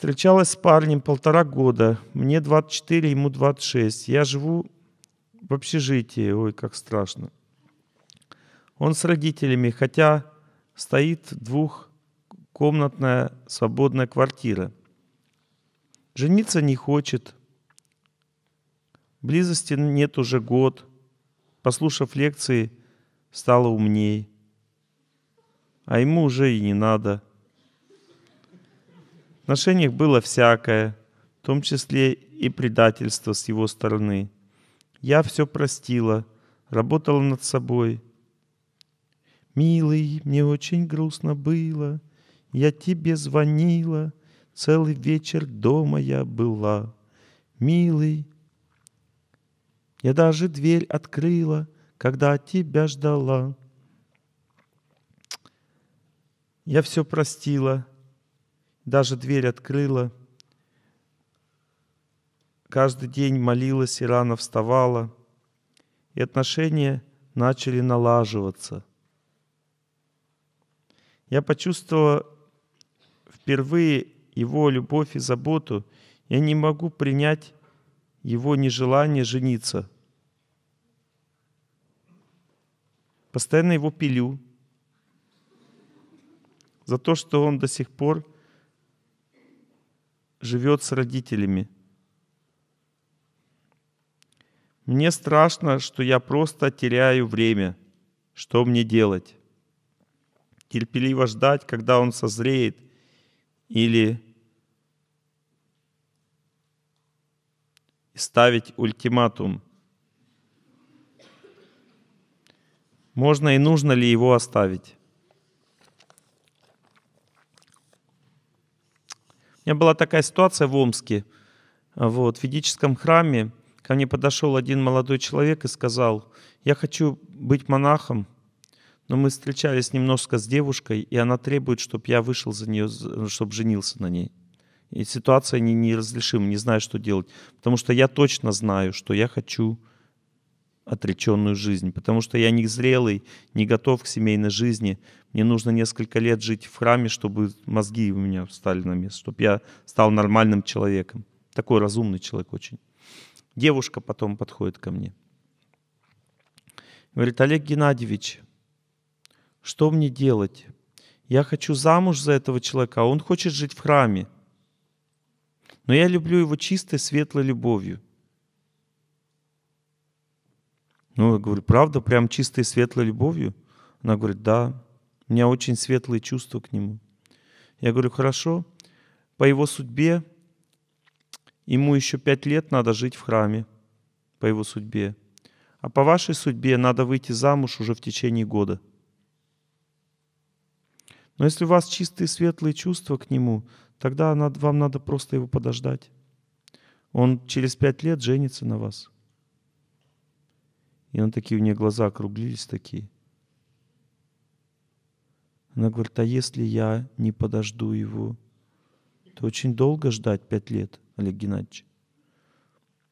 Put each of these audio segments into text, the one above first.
Встречалась с парнем полтора года. Мне 24, ему 26. Я живу в общежитии. Ой, как страшно. Он с родителями, хотя стоит двухкомнатная свободная квартира. Жениться не хочет. Близости нет уже год. Послушав лекции, стало умней. А ему уже и не надо – отношениях было всякое, в том числе и предательство с его стороны. Я все простила, работала над собой. «Милый, мне очень грустно было, я тебе звонила, целый вечер дома я была. Милый, я даже дверь открыла, когда тебя ждала. Я все простила, даже дверь открыла. Каждый день молилась и рано вставала, и отношения начали налаживаться. Я почувствовала впервые его любовь и заботу, я не могу принять его нежелание жениться. Постоянно его пилю за то, что он до сих пор живет с родителями. Мне страшно, что я просто теряю время. Что мне делать? Терпеливо ждать, когда он созреет, или ставить ультиматум. Можно и нужно ли его оставить? меня была такая ситуация в Омске, вот, в ведическом храме. Ко мне подошел один молодой человек и сказал, я хочу быть монахом, но мы встречались немножко с девушкой, и она требует, чтобы я вышел за нее, чтобы женился на ней. И ситуация не, неразрешима, не знаю, что делать. Потому что я точно знаю, что я хочу отреченную жизнь, потому что я не зрелый, не готов к семейной жизни. Мне нужно несколько лет жить в храме, чтобы мозги у меня встали на место, чтобы я стал нормальным человеком. Такой разумный человек очень. Девушка потом подходит ко мне. Говорит, Олег Геннадьевич, что мне делать? Я хочу замуж за этого человека, а он хочет жить в храме. Но я люблю его чистой, светлой любовью. Ну, я говорю, правда, прям чистой светлой любовью? Она говорит, да, у меня очень светлые чувства к нему. Я говорю, хорошо, по его судьбе ему еще пять лет надо жить в храме, по его судьбе. А по вашей судьбе надо выйти замуж уже в течение года. Но если у вас чистые светлые чувства к нему, тогда вам надо просто его подождать. Он через пять лет женится на вас. И он такие, у нее глаза округлились такие. Она говорит, а если я не подожду его, то очень долго ждать, пять лет, Олег Геннадьевич.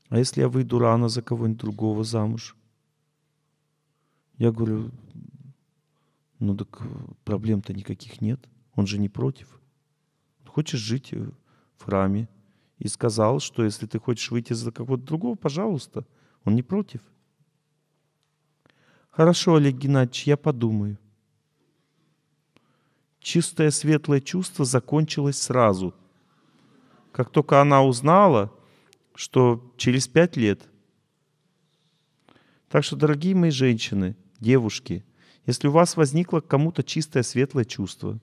А если я выйду рано за кого-нибудь другого замуж? Я говорю, ну так проблем-то никаких нет. Он же не против. Хочешь жить в храме. И сказал, что если ты хочешь выйти за кого-то другого, пожалуйста. Он не против. Хорошо, Олег Геннадьевич, я подумаю. Чистое светлое чувство закончилось сразу. Как только она узнала, что через пять лет. Так что, дорогие мои женщины, девушки, если у вас возникло к кому-то чистое светлое чувство,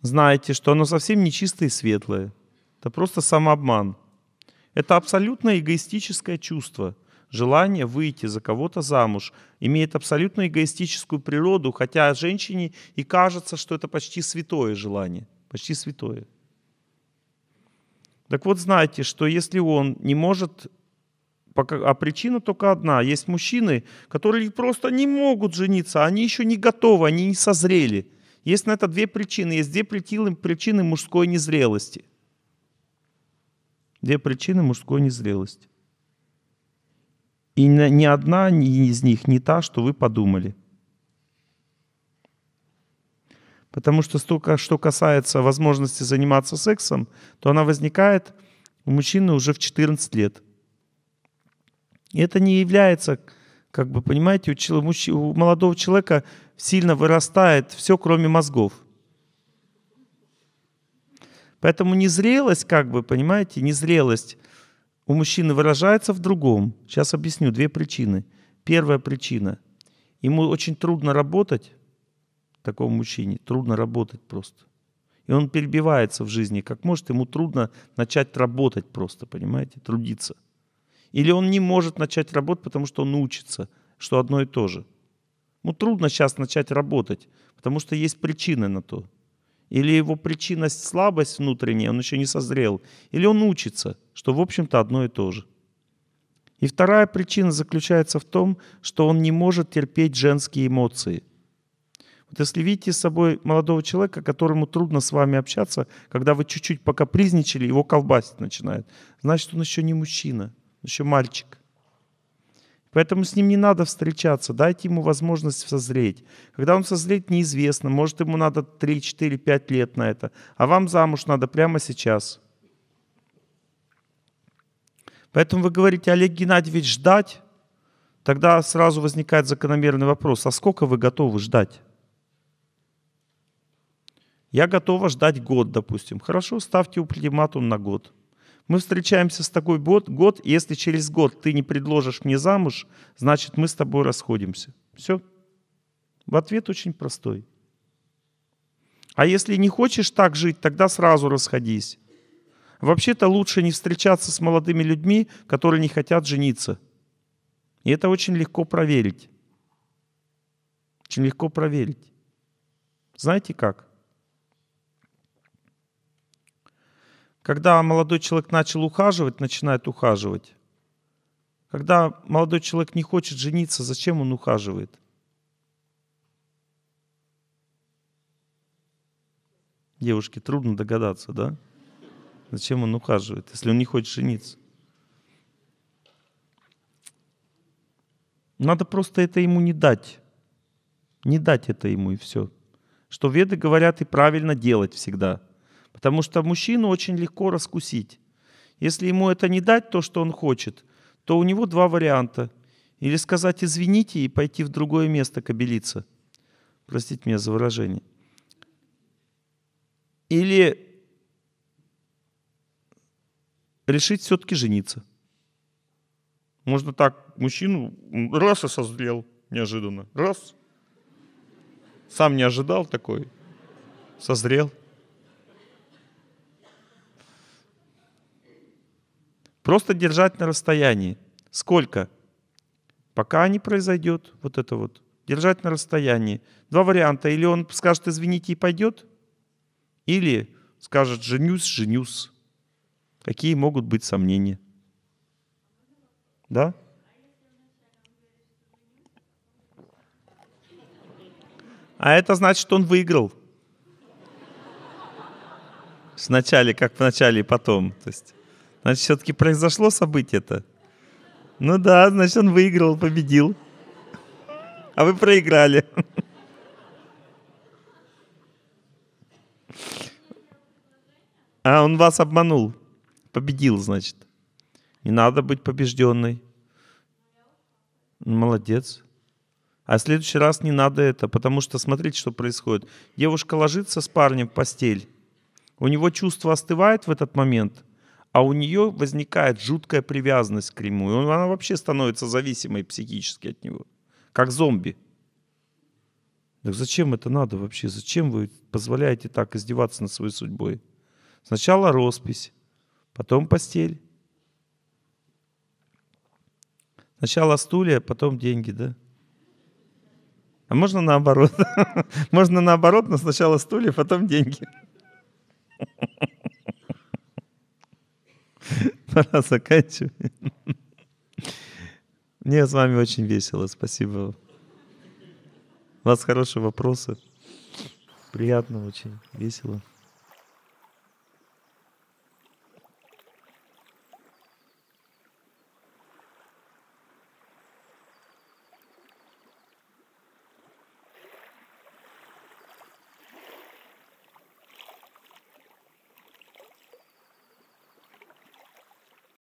знаете, что оно совсем не чистое и светлое. Это просто самообман – это абсолютно эгоистическое чувство. Желание выйти за кого-то замуж имеет абсолютно эгоистическую природу, хотя женщине и кажется, что это почти святое желание. Почти святое. Так вот, знайте, что если он не может а причина только одна. Есть мужчины, которые просто не могут жениться, они еще не готовы, они не созрели. Есть на это две причины. Есть две причины, причины мужской незрелости. Две причины мужской незрелости. И ни одна из них не та, что вы подумали. Потому что столько, что касается возможности заниматься сексом, то она возникает у мужчины уже в 14 лет. И это не является, как бы понимаете, у, у молодого человека сильно вырастает все, кроме мозгов – Поэтому незрелость, как бы, понимаете, незрелость у мужчины выражается в другом. Сейчас объясню две причины. Первая причина. Ему очень трудно работать, такому мужчине, трудно работать просто. И он перебивается в жизни, как может, ему трудно начать работать просто, понимаете, трудиться. Или он не может начать работать, потому что он учится, что одно и то же. Ну, трудно сейчас начать работать, потому что есть причины на то или его причина слабость внутренняя, он еще не созрел, или он учится, что в общем-то одно и то же. И вторая причина заключается в том, что он не может терпеть женские эмоции. Вот если видите с собой молодого человека, которому трудно с вами общаться, когда вы чуть-чуть покапризничали, его колбасить начинает, значит, он еще не мужчина, еще мальчик. Поэтому с ним не надо встречаться, дайте ему возможность созреть. Когда он созреет, неизвестно, может ему надо 3, 4, 5 лет на это, а вам замуж надо прямо сейчас. Поэтому вы говорите, Олег Геннадьевич, ждать? Тогда сразу возникает закономерный вопрос, а сколько вы готовы ждать? Я готова ждать год, допустим. Хорошо, ставьте ультиматум на год. Мы встречаемся с такой год, год, и если через год ты не предложишь мне замуж, значит, мы с тобой расходимся. Все. В ответ очень простой. А если не хочешь так жить, тогда сразу расходись. Вообще-то лучше не встречаться с молодыми людьми, которые не хотят жениться. И это очень легко проверить. Очень легко проверить. Знаете как? Когда молодой человек начал ухаживать, начинает ухаживать. Когда молодой человек не хочет жениться, зачем он ухаживает? Девушке трудно догадаться, да? Зачем он ухаживает, если он не хочет жениться? Надо просто это ему не дать. Не дать это ему и все. Что веды говорят и правильно делать всегда – Потому что мужчину очень легко раскусить. Если ему это не дать, то, что он хочет, то у него два варианта. Или сказать «извините» и пойти в другое место кобелиться. Простите меня за выражение. Или решить все-таки жениться. Можно так мужчину раз и созрел неожиданно. Раз. Сам не ожидал такой. Созрел. Просто держать на расстоянии. Сколько? Пока не произойдет вот это вот. Держать на расстоянии. Два варианта. Или он скажет, извините, и пойдет. Или скажет, женюсь, женюсь. Какие могут быть сомнения? Да? А это значит, что он выиграл. Сначала, как в начале и потом. То есть Значит, все-таки произошло событие-то. Ну да, значит, он выиграл, победил. А вы проиграли. А он вас обманул. Победил, значит. Не надо быть побежденной. Молодец. А в следующий раз не надо это, потому что смотрите, что происходит. Девушка ложится с парнем в постель. У него чувство остывает в этот момент – а у нее возникает жуткая привязанность к Кремлю. И она вообще становится зависимой психически от него, как зомби. Так зачем это надо вообще? Зачем вы позволяете так издеваться над своей судьбой? Сначала роспись, потом постель. Сначала стулья, потом деньги, да? А можно наоборот? Можно наоборот, но сначала стулья, потом деньги. пора заканчивать. Мне с вами очень весело, спасибо. У вас хорошие вопросы. Приятно очень, весело.